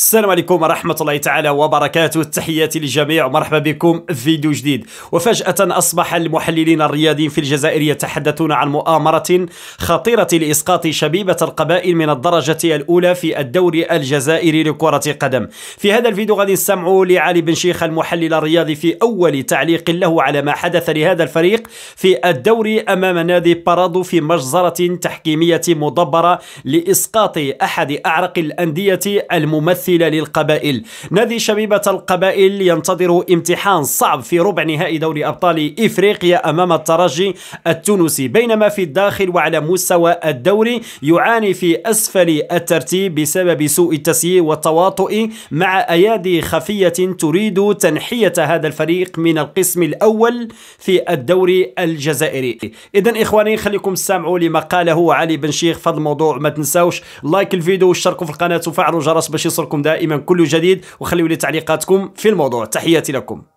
السلام عليكم ورحمة الله تعالى وبركاته تحياتي للجميع ومرحبا بكم في فيديو جديد وفجأة أصبح المحللين الرياضيين في الجزائر يتحدثون عن مؤامرة خطيرة لإسقاط شبيبة القبائل من الدرجة الأولى في الدوري الجزائري لكرة قدم في هذا الفيديو غادي نستمعوا لعلي بن شيخ المحلل الرياضي في أول تعليق له على ما حدث لهذا الفريق في الدوري أمام نادي بارادو في مجزرة تحكيمية مدبرة لإسقاط أحد أعرق الأندية الممثلة ممثلة للقبائل نادي شبيبة القبائل ينتظر امتحان صعب في ربع نهائي دوري أبطال إفريقيا أمام الترجي التونسي بينما في الداخل وعلى مستوى الدوري يعاني في أسفل الترتيب بسبب سوء التسيير والتواطؤ مع أيادي خفية تريد تنحية هذا الفريق من القسم الأول في الدوري الجزائري إذا إخواني خليكم تستمعوا لما قاله علي بن شيخ في الموضوع ما تنساوش لايك الفيديو واشتركوا في القناة وفعلوا الجرس باش يصلكم دائما كل جديد وخليوا لي تعليقاتكم في الموضوع تحياتي لكم